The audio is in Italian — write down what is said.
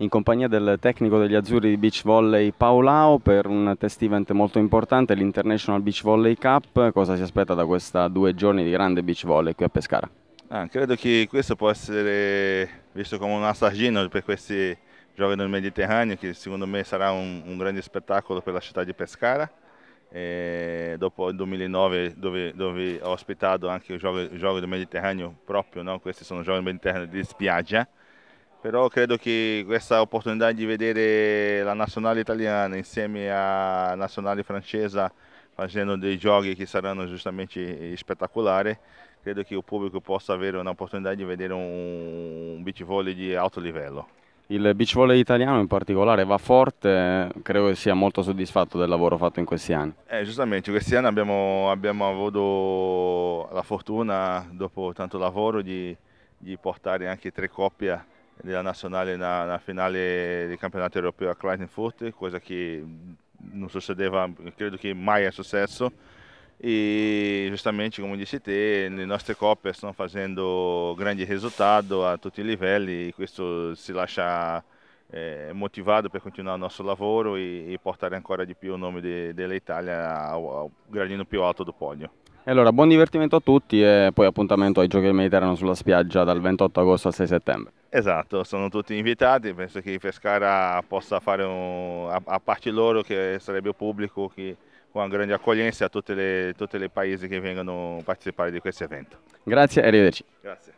in compagnia del tecnico degli azzurri di beach volley Paolao per un test event molto importante, l'International Beach Volley Cup. Cosa si aspetta da questi due giorni di grande beach volley qui a Pescara? Ah, credo che questo possa essere visto come un assaggino per questi giochi del Mediterraneo che secondo me sarà un, un grande spettacolo per la città di Pescara. E dopo il 2009 dove, dove ho ospitato anche i giochi, del Mediterraneo proprio, no? questi sono giochi del Mediterraneo di spiaggia però credo che questa opportunità di vedere la nazionale italiana insieme alla nazionale francese facendo dei giochi che saranno giustamente spettacolari, credo che il pubblico possa avere un'opportunità di vedere un beach volley di alto livello. Il beach volley italiano in particolare va forte, credo che sia molto soddisfatto del lavoro fatto in questi anni. Eh, giustamente, questi anni abbiamo, abbiamo avuto la fortuna, dopo tanto lavoro, di, di portare anche tre coppie della nazionale nella, finale del campionato europeo a Klagenfurt, cosa che mm, non succedeva, credo che mai è successo. E giustamente, come dici te, le nostre coppe stanno facendo grandi risultati a tutti i livelli, e questo ci lascia eh, motivato per continuare il nostro lavoro e, e portare ancora di più il nome de, dell'Italia al, a gradino più alto del podio. E allora, buon divertimento a tutti e poi appuntamento ai Giochi del Mediterraneo sulla spiaggia dal 28 agosto al 6 settembre. Esatto, sono tutti invitati, penso che Pescara possa fare un, a, a, parte loro che sarebbe pubblico che, con una grande accoglienza a tutti i paesi che vengono a partecipare di questo evento. Grazie, arrivederci. Grazie.